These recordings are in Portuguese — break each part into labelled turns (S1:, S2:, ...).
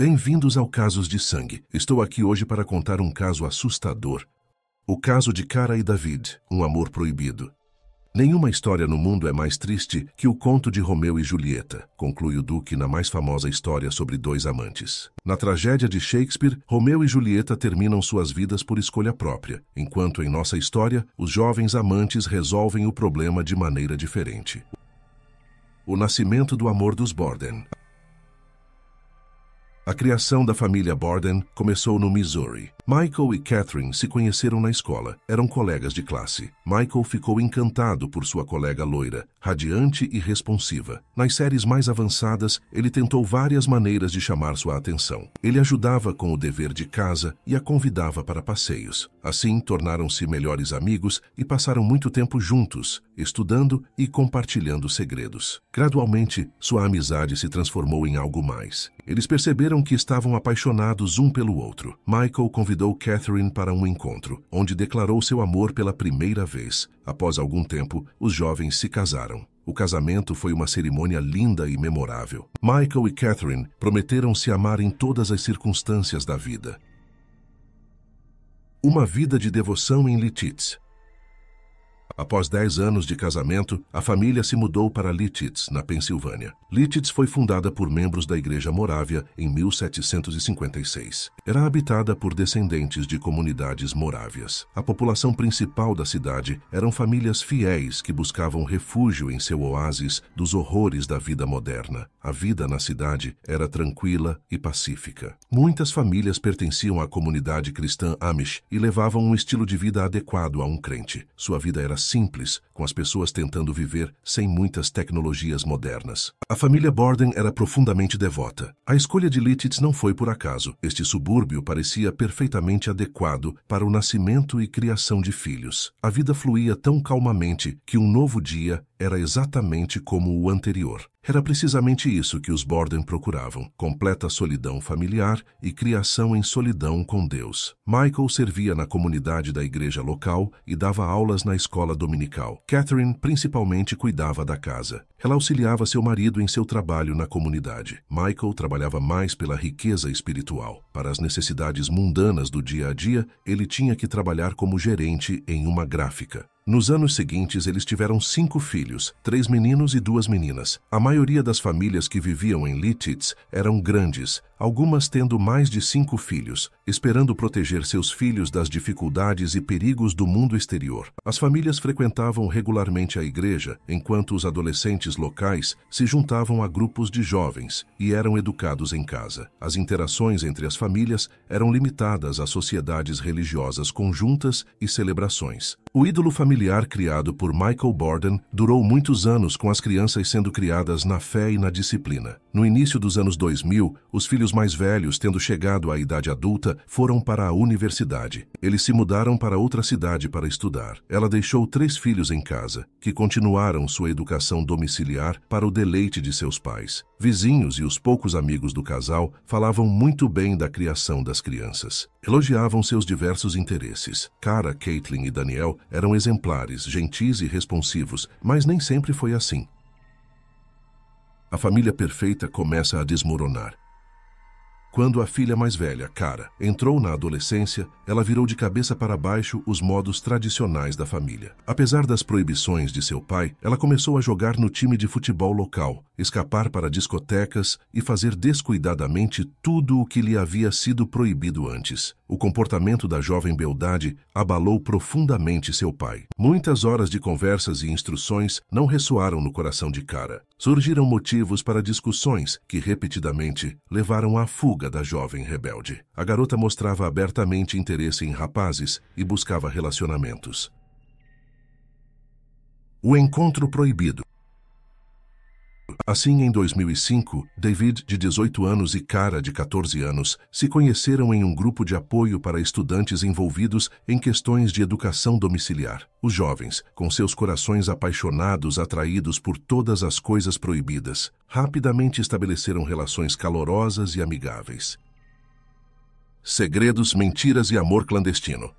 S1: Bem-vindos ao Casos de Sangue. Estou aqui hoje para contar um caso assustador. O caso de Cara e David, um amor proibido. Nenhuma história no mundo é mais triste que o conto de Romeu e Julieta, conclui o Duque na mais famosa história sobre dois amantes. Na tragédia de Shakespeare, Romeu e Julieta terminam suas vidas por escolha própria, enquanto em nossa história, os jovens amantes resolvem o problema de maneira diferente. O nascimento do amor dos Borden. A criação da família Borden começou no Missouri. Michael e Catherine se conheceram na escola, eram colegas de classe. Michael ficou encantado por sua colega loira, radiante e responsiva. Nas séries mais avançadas, ele tentou várias maneiras de chamar sua atenção. Ele ajudava com o dever de casa e a convidava para passeios. Assim, tornaram-se melhores amigos e passaram muito tempo juntos, estudando e compartilhando segredos. Gradualmente, sua amizade se transformou em algo mais. Eles perceberam descobriram que estavam apaixonados um pelo outro. Michael convidou Catherine para um encontro, onde declarou seu amor pela primeira vez. Após algum tempo, os jovens se casaram. O casamento foi uma cerimônia linda e memorável. Michael e Catherine prometeram se amar em todas as circunstâncias da vida. Uma vida de devoção em Lititz. Após 10 anos de casamento, a família se mudou para Lititz, na Pensilvânia. Lititz foi fundada por membros da Igreja Morávia em 1756. Era habitada por descendentes de comunidades morávias. A população principal da cidade eram famílias fiéis que buscavam refúgio em seu oásis dos horrores da vida moderna. A vida na cidade era tranquila e pacífica. Muitas famílias pertenciam à comunidade cristã Amish e levavam um estilo de vida adequado a um crente. Sua vida era simples, com as pessoas tentando viver sem muitas tecnologias modernas. A família Borden era profundamente devota. A escolha de Lititz não foi por acaso. Este subúrbio parecia perfeitamente adequado para o nascimento e criação de filhos. A vida fluía tão calmamente que um novo dia era exatamente como o anterior. Era precisamente isso que os Borden procuravam, completa solidão familiar e criação em solidão com Deus. Michael servia na comunidade da igreja local e dava aulas na escola dominical. Catherine principalmente cuidava da casa. Ela auxiliava seu marido em seu trabalho na comunidade. Michael trabalhava mais pela riqueza espiritual. Para as necessidades mundanas do dia a dia, ele tinha que trabalhar como gerente em uma gráfica. Nos anos seguintes, eles tiveram cinco filhos, três meninos e duas meninas. A maioria das famílias que viviam em Lititz eram grandes, algumas tendo mais de cinco filhos, esperando proteger seus filhos das dificuldades e perigos do mundo exterior. As famílias frequentavam regularmente a igreja, enquanto os adolescentes locais se juntavam a grupos de jovens e eram educados em casa. As interações entre as famílias eram limitadas a sociedades religiosas conjuntas e celebrações. O ídolo familiar criado por Michael Borden durou muitos anos com as crianças sendo criadas na fé e na disciplina. No início dos anos 2000, os filhos mais velhos, tendo chegado à idade adulta, foram para a universidade. Eles se mudaram para outra cidade para estudar. Ela deixou três filhos em casa, que continuaram sua educação domiciliar para o deleite de seus pais. Vizinhos e os poucos amigos do casal falavam muito bem da criação das crianças. Elogiavam seus diversos interesses. Cara, Caitlin e Daniel eram exemplares, gentis e responsivos, mas nem sempre foi assim. A família perfeita começa a desmoronar. Quando a filha mais velha, Cara, entrou na adolescência, ela virou de cabeça para baixo os modos tradicionais da família. Apesar das proibições de seu pai, ela começou a jogar no time de futebol local, escapar para discotecas e fazer descuidadamente tudo o que lhe havia sido proibido antes. O comportamento da jovem Beldade abalou profundamente seu pai. Muitas horas de conversas e instruções não ressoaram no coração de Cara. Surgiram motivos para discussões que repetidamente levaram à fuga da jovem rebelde. A garota mostrava abertamente interesse em rapazes e buscava relacionamentos. O encontro proibido. Assim, em 2005, David, de 18 anos, e Cara, de 14 anos, se conheceram em um grupo de apoio para estudantes envolvidos em questões de educação domiciliar. Os jovens, com seus corações apaixonados, atraídos por todas as coisas proibidas, rapidamente estabeleceram relações calorosas e amigáveis. Segredos, mentiras e amor clandestino.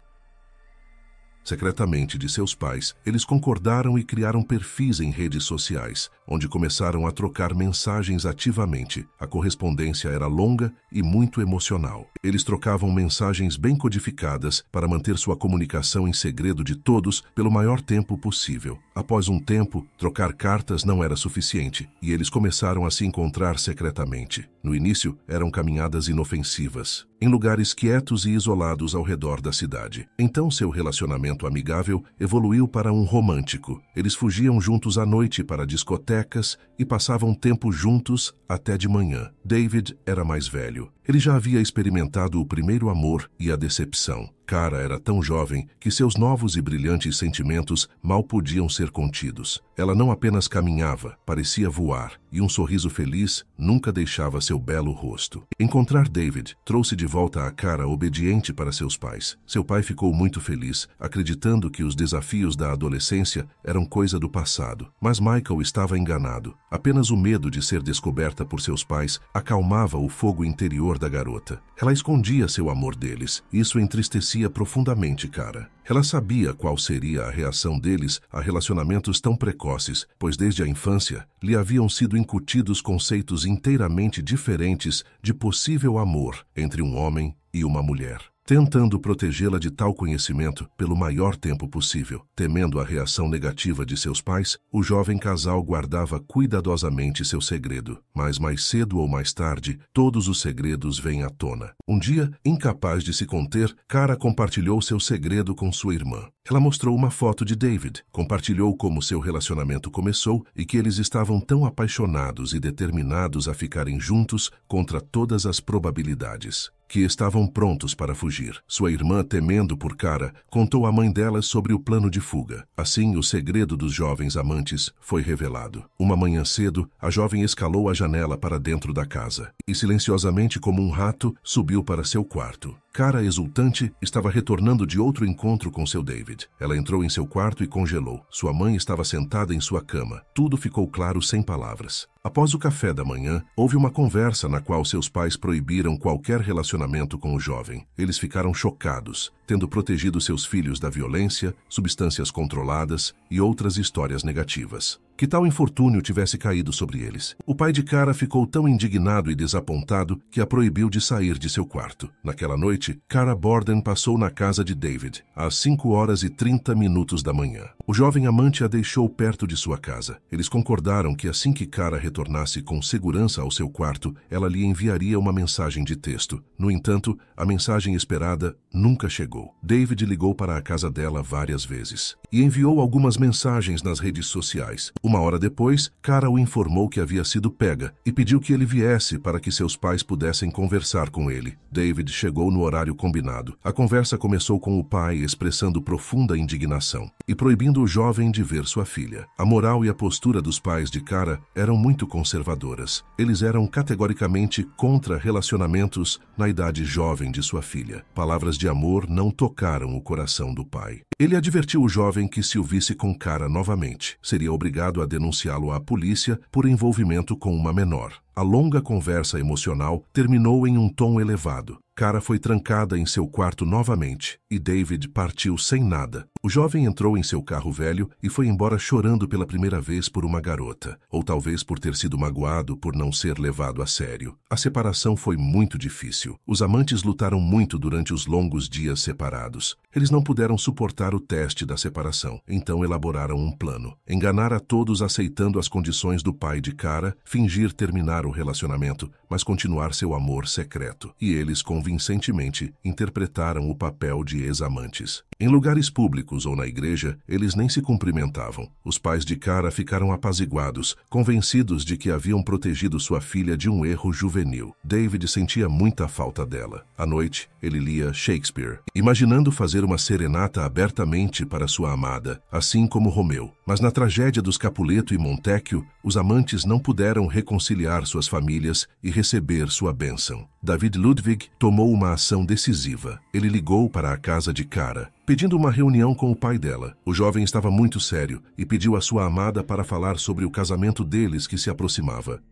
S1: Secretamente de seus pais, eles concordaram e criaram perfis em redes sociais, onde começaram a trocar mensagens ativamente. A correspondência era longa e muito emocional. Eles trocavam mensagens bem codificadas para manter sua comunicação em segredo de todos pelo maior tempo possível. Após um tempo, trocar cartas não era suficiente e eles começaram a se encontrar secretamente. No início, eram caminhadas inofensivas em lugares quietos e isolados ao redor da cidade. Então seu relacionamento amigável evoluiu para um romântico. Eles fugiam juntos à noite para discotecas e passavam tempo juntos até de manhã. David era mais velho, ele já havia experimentado o primeiro amor e a decepção. Cara era tão jovem que seus novos e brilhantes sentimentos mal podiam ser contidos. Ela não apenas caminhava, parecia voar, e um sorriso feliz nunca deixava seu belo rosto. Encontrar David trouxe de volta a Cara obediente para seus pais. Seu pai ficou muito feliz, acreditando que os desafios da adolescência eram coisa do passado. Mas Michael estava enganado. Apenas o medo de ser descoberta por seus pais acalmava o fogo interior interior da garota. Ela escondia seu amor deles. Isso entristecia profundamente Cara. Ela sabia qual seria a reação deles a relacionamentos tão precoces, pois desde a infância lhe haviam sido incutidos conceitos inteiramente diferentes de possível amor entre um homem e uma mulher tentando protegê-la de tal conhecimento pelo maior tempo possível. Temendo a reação negativa de seus pais, o jovem casal guardava cuidadosamente seu segredo. Mas mais cedo ou mais tarde, todos os segredos vêm à tona. Um dia, incapaz de se conter, Cara compartilhou seu segredo com sua irmã. Ela mostrou uma foto de David, compartilhou como seu relacionamento começou e que eles estavam tão apaixonados e determinados a ficarem juntos contra todas as probabilidades que estavam prontos para fugir. Sua irmã, temendo por Cara, contou à mãe dela sobre o plano de fuga. Assim, o segredo dos jovens amantes foi revelado. Uma manhã cedo, a jovem escalou a janela para dentro da casa e, silenciosamente como um rato, subiu para seu quarto. Cara, exultante, estava retornando de outro encontro com seu David. Ela entrou em seu quarto e congelou. Sua mãe estava sentada em sua cama. Tudo ficou claro sem palavras. Após o café da manhã, houve uma conversa na qual seus pais proibiram qualquer relacionamento com o jovem. Eles ficaram chocados, tendo protegido seus filhos da violência, substâncias controladas e outras histórias negativas que tal infortúnio tivesse caído sobre eles. O pai de Cara ficou tão indignado e desapontado que a proibiu de sair de seu quarto. Naquela noite, Cara Borden passou na casa de David, às 5 horas e 30 minutos da manhã. O jovem amante a deixou perto de sua casa. Eles concordaram que assim que Cara retornasse com segurança ao seu quarto, ela lhe enviaria uma mensagem de texto. No entanto, a mensagem esperada nunca chegou. David ligou para a casa dela várias vezes e enviou algumas mensagens nas redes sociais. Uma hora depois, Cara o informou que havia sido pega e pediu que ele viesse para que seus pais pudessem conversar com ele. David chegou no horário combinado. A conversa começou com o pai expressando profunda indignação e proibindo o jovem de ver sua filha. A moral e a postura dos pais de Cara eram muito conservadoras. Eles eram categoricamente contra relacionamentos na idade jovem de sua filha. Palavras de amor não tocaram o coração do pai. Ele advertiu o jovem que se o visse com Cara novamente, seria obrigado a denunciá-lo à polícia por envolvimento com uma menor. A longa conversa emocional terminou em um tom elevado. Cara foi trancada em seu quarto novamente e David partiu sem nada. O jovem entrou em seu carro velho e foi embora chorando pela primeira vez por uma garota, ou talvez por ter sido magoado por não ser levado a sério. A separação foi muito difícil. Os amantes lutaram muito durante os longos dias separados. Eles não puderam suportar o teste da separação, então elaboraram um plano: enganar a todos aceitando as condições do pai de Cara, fingir terminar o o relacionamento, mas continuar seu amor secreto, e eles convincentemente interpretaram o papel de ex-amantes. Em lugares públicos ou na igreja, eles nem se cumprimentavam. Os pais de Cara ficaram apaziguados, convencidos de que haviam protegido sua filha de um erro juvenil. David sentia muita falta dela. À noite, ele lia Shakespeare, imaginando fazer uma serenata abertamente para sua amada, assim como Romeu. Mas na tragédia dos Capuleto e Montecchio, os amantes não puderam reconciliar suas famílias e receber sua bênção. David Ludwig tomou uma ação decisiva. Ele ligou para a casa de Cara, pedindo uma reunião com o pai dela. O jovem estava muito sério e pediu a sua amada para falar sobre o casamento deles que se aproximava.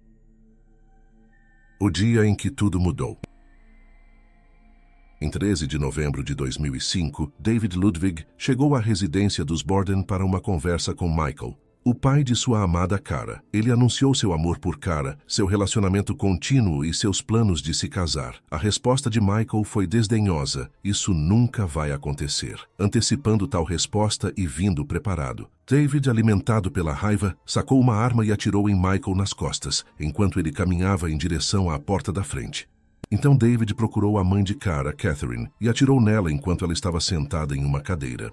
S1: O dia em que tudo mudou. Em 13 de novembro de 2005, David Ludwig chegou à residência dos Borden para uma conversa com Michael, o pai de sua amada Cara. Ele anunciou seu amor por Cara, seu relacionamento contínuo e seus planos de se casar. A resposta de Michael foi desdenhosa: Isso nunca vai acontecer. Antecipando tal resposta e vindo preparado. David, alimentado pela raiva, sacou uma arma e atirou em Michael nas costas, enquanto ele caminhava em direção à porta da frente. Então David procurou a mãe de Cara, Catherine, e atirou nela enquanto ela estava sentada em uma cadeira.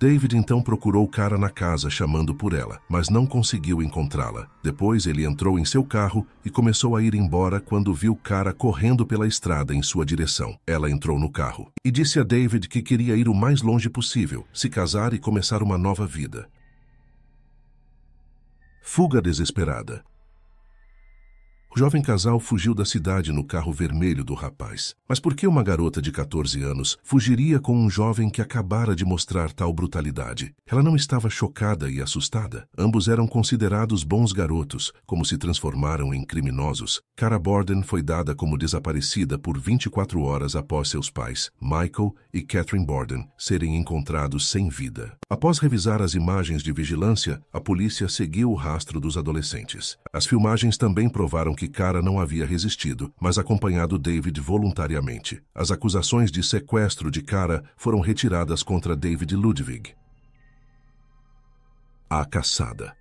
S1: David então procurou Cara na casa chamando por ela, mas não conseguiu encontrá-la. Depois ele entrou em seu carro e começou a ir embora quando viu Cara correndo pela estrada em sua direção. Ela entrou no carro e disse a David que queria ir o mais longe possível, se casar e começar uma nova vida. Fuga desesperada. O jovem casal fugiu da cidade no carro vermelho do rapaz. Mas por que uma garota de 14 anos fugiria com um jovem que acabara de mostrar tal brutalidade? Ela não estava chocada e assustada. Ambos eram considerados bons garotos, como se transformaram em criminosos. Cara Borden foi dada como desaparecida por 24 horas após seus pais, Michael e Catherine Borden, serem encontrados sem vida. Após revisar as imagens de vigilância, a polícia seguiu o rastro dos adolescentes. As filmagens também provaram que Cara não havia resistido, mas acompanhado David voluntariamente. As acusações de sequestro de Cara foram retiradas contra David Ludwig. A caçada.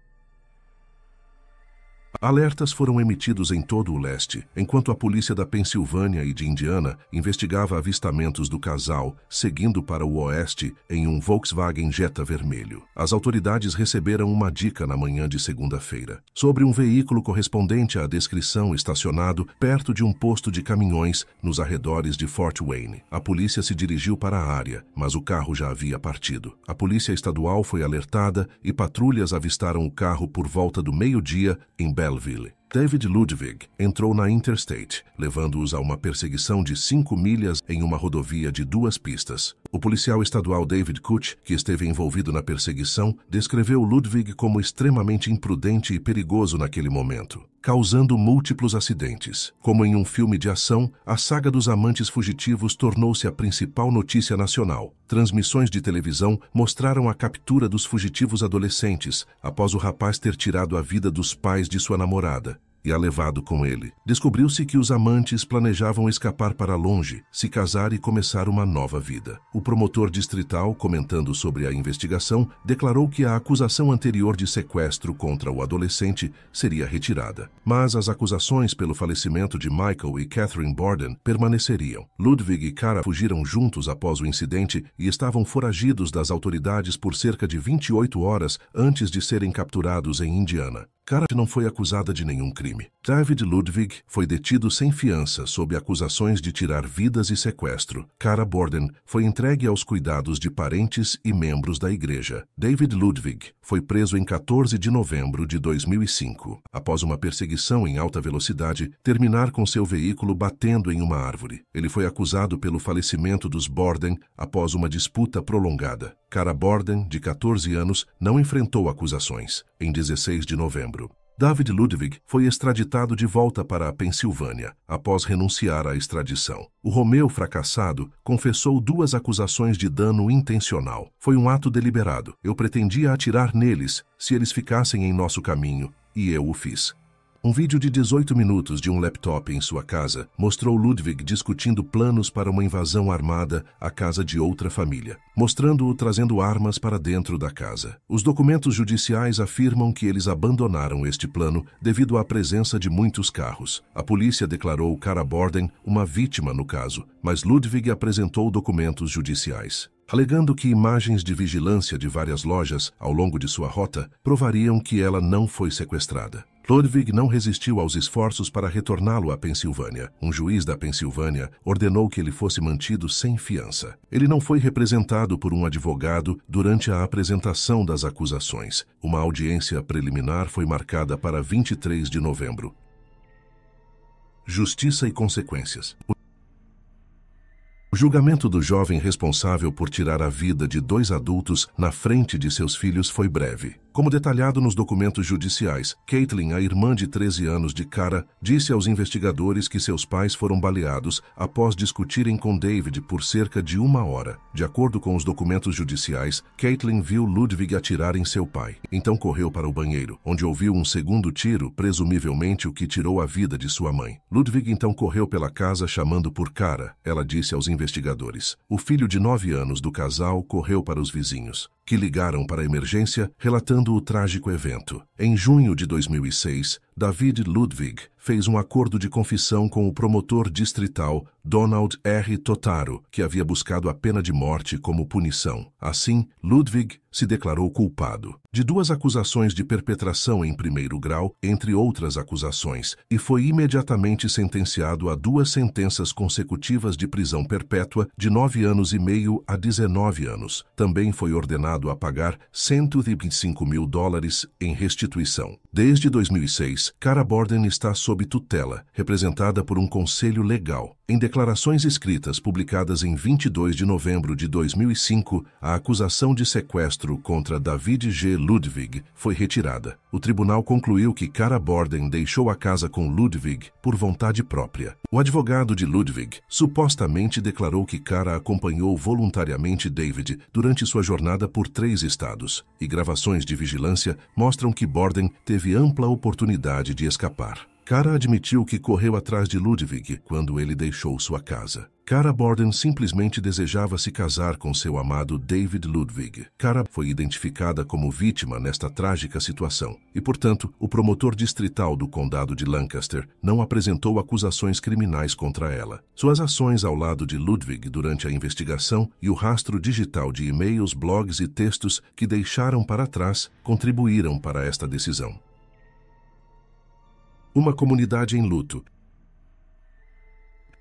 S1: Alertas foram emitidos em todo o leste, enquanto a polícia da Pensilvânia e de Indiana investigava avistamentos do casal, seguindo para o oeste em um Volkswagen Jetta vermelho. As autoridades receberam uma dica na manhã de segunda-feira sobre um veículo correspondente à descrição estacionado perto de um posto de caminhões nos arredores de Fort Wayne. A polícia se dirigiu para a área, mas o carro já havia partido. A polícia estadual foi alertada e patrulhas avistaram o carro por volta do meio-dia em Belleville. David Ludwig entrou na Interstate, levando-os a uma perseguição de cinco milhas em uma rodovia de duas pistas. O policial estadual David Kutch, que esteve envolvido na perseguição, descreveu Ludwig como extremamente imprudente e perigoso naquele momento causando múltiplos acidentes. Como em um filme de ação, a saga dos amantes fugitivos tornou-se a principal notícia nacional. Transmissões de televisão mostraram a captura dos fugitivos adolescentes após o rapaz ter tirado a vida dos pais de sua namorada e a é levado com ele. Descobriu-se que os amantes planejavam escapar para longe, se casar e começar uma nova vida. O promotor distrital, comentando sobre a investigação, declarou que a acusação anterior de sequestro contra o adolescente seria retirada. Mas as acusações pelo falecimento de Michael e Catherine Borden permaneceriam. Ludwig e Cara fugiram juntos após o incidente e estavam foragidos das autoridades por cerca de 28 horas antes de serem capturados em Indiana. Cara não foi acusada de nenhum crime. David Ludwig foi detido sem fiança sob acusações de tirar vidas e sequestro. Cara Borden foi entregue aos cuidados de parentes e membros da igreja. David Ludwig foi preso em 14 de novembro de 2005, após uma perseguição em alta velocidade terminar com seu veículo batendo em uma árvore. Ele foi acusado pelo falecimento dos Borden após uma disputa prolongada. Cara Borden, de 14 anos, não enfrentou acusações. Em 16 de novembro, David Ludwig foi extraditado de volta para a Pensilvânia, após renunciar à extradição. O Romeu fracassado confessou duas acusações de dano intencional. Foi um ato deliberado. Eu pretendia atirar neles se eles ficassem em nosso caminho, e eu o fiz. Um vídeo de 18 minutos de um laptop em sua casa mostrou Ludwig discutindo planos para uma invasão armada à casa de outra família, mostrando-o trazendo armas para dentro da casa. Os documentos judiciais afirmam que eles abandonaram este plano devido à presença de muitos carros. A polícia declarou Cara Borden uma vítima no caso, mas Ludwig apresentou documentos judiciais alegando que imagens de vigilância de várias lojas ao longo de sua rota provariam que ela não foi sequestrada. Ludwig não resistiu aos esforços para retorná-lo à Pensilvânia. Um juiz da Pensilvânia ordenou que ele fosse mantido sem fiança. Ele não foi representado por um advogado durante a apresentação das acusações. Uma audiência preliminar foi marcada para 23 de novembro. Justiça e consequências. O julgamento do jovem responsável por tirar a vida de dois adultos na frente de seus filhos foi breve. Como detalhado nos documentos judiciais, Caitlin, a irmã de 13 anos de Cara, disse aos investigadores que seus pais foram baleados após discutirem com David por cerca de uma hora. De acordo com os documentos judiciais, Caitlin viu Ludwig atirar em seu pai, então correu para o banheiro, onde ouviu um segundo tiro, presumivelmente o que tirou a vida de sua mãe. Ludwig então correu pela casa chamando por Cara, ela disse aos investigadores. O filho de 9 anos do casal correu para os vizinhos, que ligaram para a emergência, relatando durando o trágico evento, em junho de 2006, David Ludwig fez um acordo de confissão com o promotor distrital Donald R. Totaro, que havia buscado a pena de morte como punição. Assim, Ludwig se declarou culpado de duas acusações de perpetração em primeiro grau, entre outras acusações, e foi imediatamente sentenciado a duas sentenças consecutivas de prisão perpétua de nove anos e meio a 19 anos. Também foi ordenado a pagar 125 mil dólares em restituição. Desde 2006, Cara Borden está sob tutela, representada por um conselho legal. Em declarações escritas publicadas em 22 de novembro de 2005, a acusação de sequestro contra David G. Ludwig foi retirada. O tribunal concluiu que Cara Borden deixou a casa com Ludwig por vontade própria. O advogado de Ludwig supostamente declarou que Cara acompanhou voluntariamente David durante sua jornada por três estados, e gravações de vigilância mostram que Borden teve ampla oportunidade vontade de escapar. Cara admitiu que correu atrás de Ludwig quando ele deixou sua casa. Cara Borden simplesmente desejava se casar com seu amado David Ludwig. Cara foi identificada como vítima nesta trágica situação e, portanto, o promotor distrital do condado de Lancaster não apresentou acusações criminais contra ela. Suas ações ao lado de Ludwig durante a investigação e o rastro digital de e-mails, blogs e textos que deixaram para trás contribuíram para esta decisão uma comunidade em luto.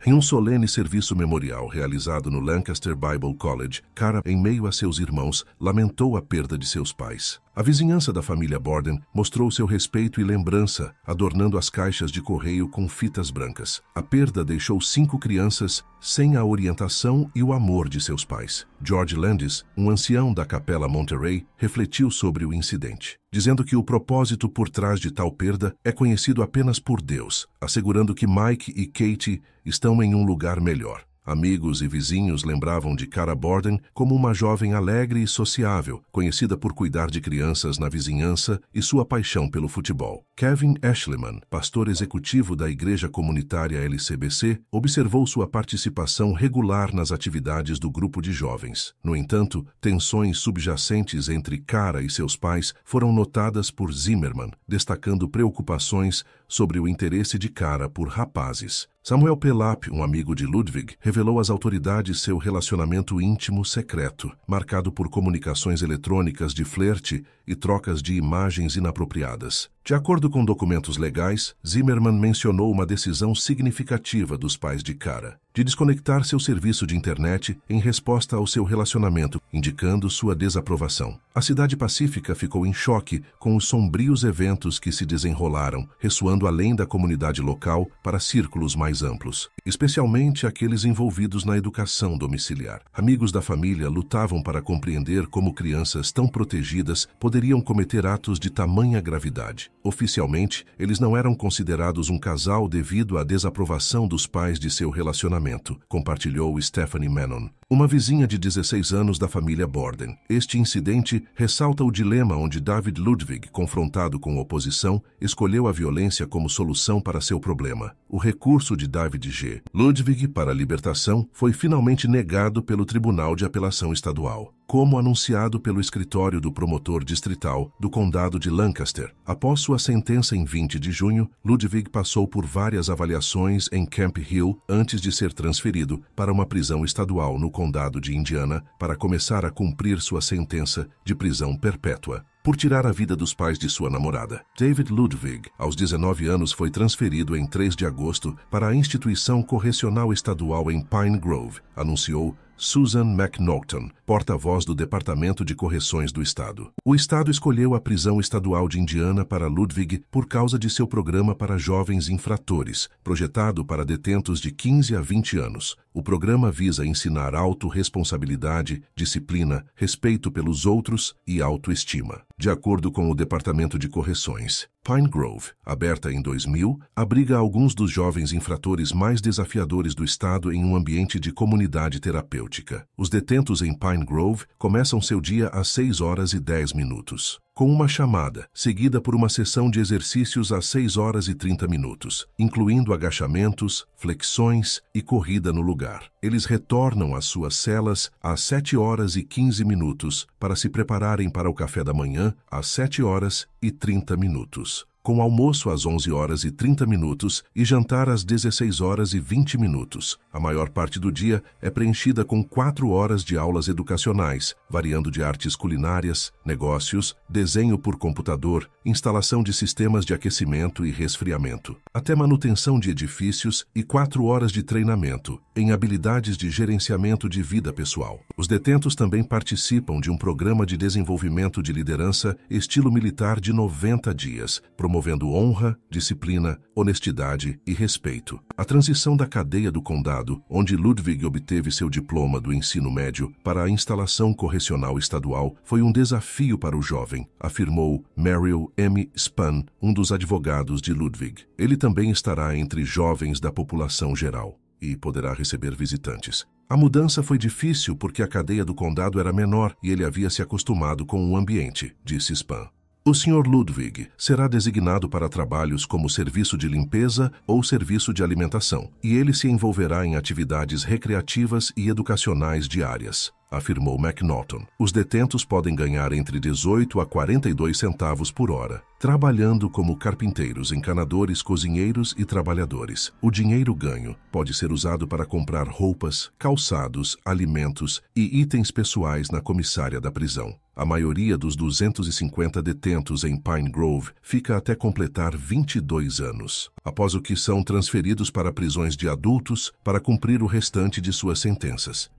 S1: Em um solene serviço memorial realizado no Lancaster Bible College, Cara, em meio a seus irmãos, lamentou a perda de seus pais. A vizinhança da família Borden mostrou seu respeito e lembrança, adornando as caixas de correio com fitas brancas. A perda deixou cinco crianças sem a orientação e o amor de seus pais. George Landis, um ancião da Capela Monterey, refletiu sobre o incidente, dizendo que o propósito por trás de tal perda é conhecido apenas por Deus, assegurando que Mike e Kate estão em um lugar melhor. Amigos e vizinhos lembravam de Cara Borden como uma jovem alegre e sociável, conhecida por cuidar de crianças na vizinhança e sua paixão pelo futebol. Kevin Ashleman, pastor executivo da Igreja Comunitária LCBC, observou sua participação regular nas atividades do grupo de jovens. No entanto, tensões subjacentes entre Cara e seus pais foram notadas por Zimmerman, destacando preocupações sobre o interesse de Cara por rapazes. Samuel Pelap, um amigo de Ludwig, revelou às autoridades seu relacionamento íntimo secreto, marcado por comunicações eletrônicas de flerte e trocas de imagens inapropriadas. De acordo com documentos legais, Zimmerman mencionou uma decisão significativa dos pais de Cara de desconectar seu serviço de internet em resposta ao seu relacionamento, indicando sua desaprovação. A cidade pacífica ficou em choque com os sombrios eventos que se desenrolaram, ressoando além da comunidade local para círculos mais amplos, especialmente aqueles envolvidos na educação domiciliar. Amigos da família lutavam para compreender como crianças tão protegidas poderiam cometer atos de tamanha gravidade. Oficialmente, eles não eram considerados um casal devido à desaprovação dos pais de seu relacionamento, compartilhou Stephanie Mannon, uma vizinha de 16 anos da família Borden. Este incidente ressalta o dilema onde David Ludwig, confrontado com oposição, escolheu a violência como solução para seu problema. O recurso de David G. Ludwig para a libertação foi finalmente negado pelo Tribunal de Apelação Estadual como anunciado pelo escritório do promotor distrital do Condado de Lancaster. Após sua sentença em 20 de junho, Ludwig passou por várias avaliações em Camp Hill antes de ser transferido para uma prisão estadual no Condado de Indiana para começar a cumprir sua sentença de prisão perpétua por tirar a vida dos pais de sua namorada. David Ludwig, aos 19 anos, foi transferido em 3 de agosto para a instituição correcional estadual em Pine Grove, anunciou Susan McNaughton, porta-voz do Departamento de Correções do Estado. O Estado escolheu a prisão estadual de Indiana para Ludwig por causa de seu programa para jovens infratores, projetado para detentos de 15 a 20 anos. O programa visa ensinar autorresponsabilidade, disciplina, respeito pelos outros e autoestima. De acordo com o Departamento de Correções, Pine Grove, aberta em 2000, abriga alguns dos jovens infratores mais desafiadores do estado em um ambiente de comunidade terapêutica. Os detentos em Pine Grove começam seu dia às 6 horas e 10 minutos com uma chamada, seguida por uma sessão de exercícios às 6 horas e 30 minutos, incluindo agachamentos, flexões e corrida no lugar. Eles retornam às suas celas às 7 horas e 15 minutos para se prepararem para o café da manhã às 7 horas e 30 minutos com almoço às 11 horas e 30 minutos e jantar às 16 horas e 20 minutos. A maior parte do dia é preenchida com 4 horas de aulas educacionais, variando de artes culinárias, negócios, desenho por computador, instalação de sistemas de aquecimento e resfriamento, até manutenção de edifícios e 4 horas de treinamento em habilidades de gerenciamento de vida pessoal. Os detentos também participam de um programa de desenvolvimento de liderança estilo militar de 90 dias, promovendo promovendo honra, disciplina, honestidade e respeito. A transição da cadeia do condado, onde Ludwig obteve seu diploma do ensino médio, para a instalação correcional estadual foi um desafio para o jovem, afirmou Merrill M. Spann, um dos advogados de Ludwig. Ele também estará entre jovens da população geral e poderá receber visitantes. A mudança foi difícil porque a cadeia do condado era menor e ele havia se acostumado com o ambiente, disse Span. O Sr. Ludwig será designado para trabalhos como serviço de limpeza ou serviço de alimentação, e ele se envolverá em atividades recreativas e educacionais diárias, afirmou McNaughton. Os detentos podem ganhar entre 18 a 42 centavos por hora, trabalhando como carpinteiros, encanadores, cozinheiros e trabalhadores. O dinheiro ganho pode ser usado para comprar roupas, calçados, alimentos e itens pessoais na comissária da prisão. A maioria dos 250 detentos em Pine Grove fica até completar 22 anos, após o que são transferidos para prisões de adultos para cumprir o restante de suas sentenças.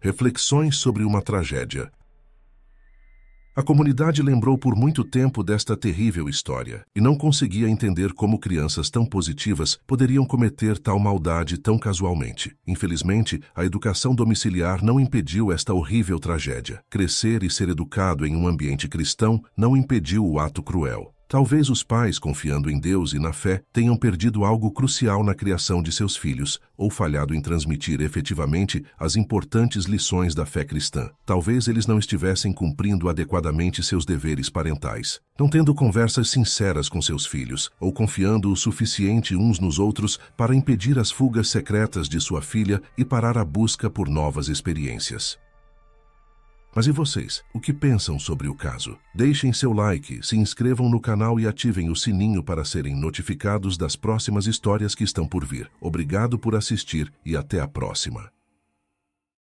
S1: Reflexões sobre uma tragédia. A comunidade lembrou por muito tempo desta terrível história e não conseguia entender como crianças tão positivas poderiam cometer tal maldade tão casualmente. Infelizmente, a educação domiciliar não impediu esta horrível tragédia. Crescer e ser educado em um ambiente cristão não impediu o ato cruel. Talvez os pais, confiando em Deus e na fé, tenham perdido algo crucial na criação de seus filhos, ou falhado em transmitir efetivamente as importantes lições da fé cristã. Talvez eles não estivessem cumprindo adequadamente seus deveres parentais, não tendo conversas sinceras com seus filhos, ou confiando o suficiente uns nos outros para impedir as fugas secretas de sua filha e parar a busca por novas experiências. Mas e vocês? O que pensam sobre o caso? Deixem seu like, se inscrevam no canal e ativem o sininho para serem notificados das próximas histórias que estão por vir. Obrigado por assistir e até a próxima.